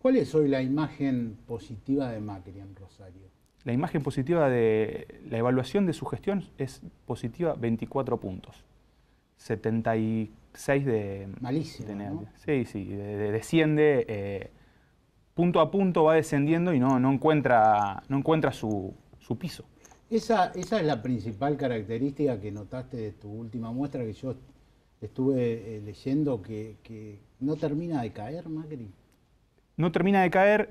¿Cuál es hoy la imagen positiva de Macri en Rosario? La imagen positiva de la evaluación de su gestión es positiva 24 puntos. 76 de... Malísimo, Sí, sí, desciende, eh, punto a punto va descendiendo y no, no encuentra, no encuentra su, piso. Esa, esa, es la principal característica que notaste de tu última muestra que yo estuve eh, leyendo, que no termina de caer, Macri no termina de caer,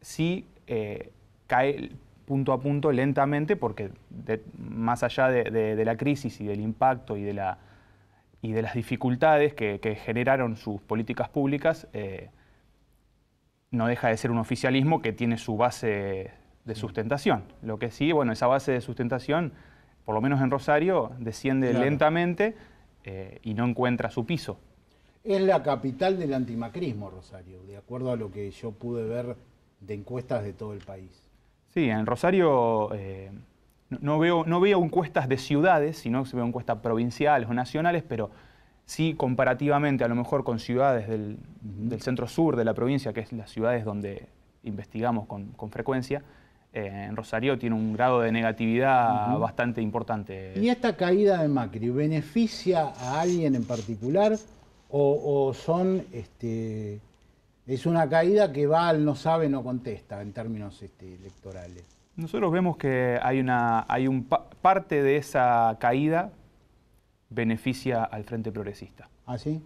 si eh, cae punto a punto lentamente, porque más allá de, la crisis y del impacto y de, las dificultades que, generaron sus políticas públicas, eh, no deja de ser un oficialismo que tiene su base de sustentación. Lo que sí, bueno, esa base de sustentación, por lo menos en Rosario, desciende lentamente eh, y no encuentra su piso. Es la capital del antimacrismo, Rosario, de acuerdo a lo que yo pude ver de encuestas de todo el país. Sí, en Rosario eh, no, veo, no veo encuestas de ciudades, sino que se veo encuestas provinciales o nacionales, pero sí comparativamente a lo mejor con ciudades del, centro sur de la provincia, que es las ciudades donde investigamos con, frecuencia, eh, en Rosario tiene un grado de negatividad bastante importante. ¿Y esta caída de Macri beneficia a alguien en particular o, son, este, es una caída que va al no sabe, no contesta en términos este, electorales. Nosotros vemos que hay una hay un parte de esa caída beneficia al Frente Progresista. ¿Ah, Sí.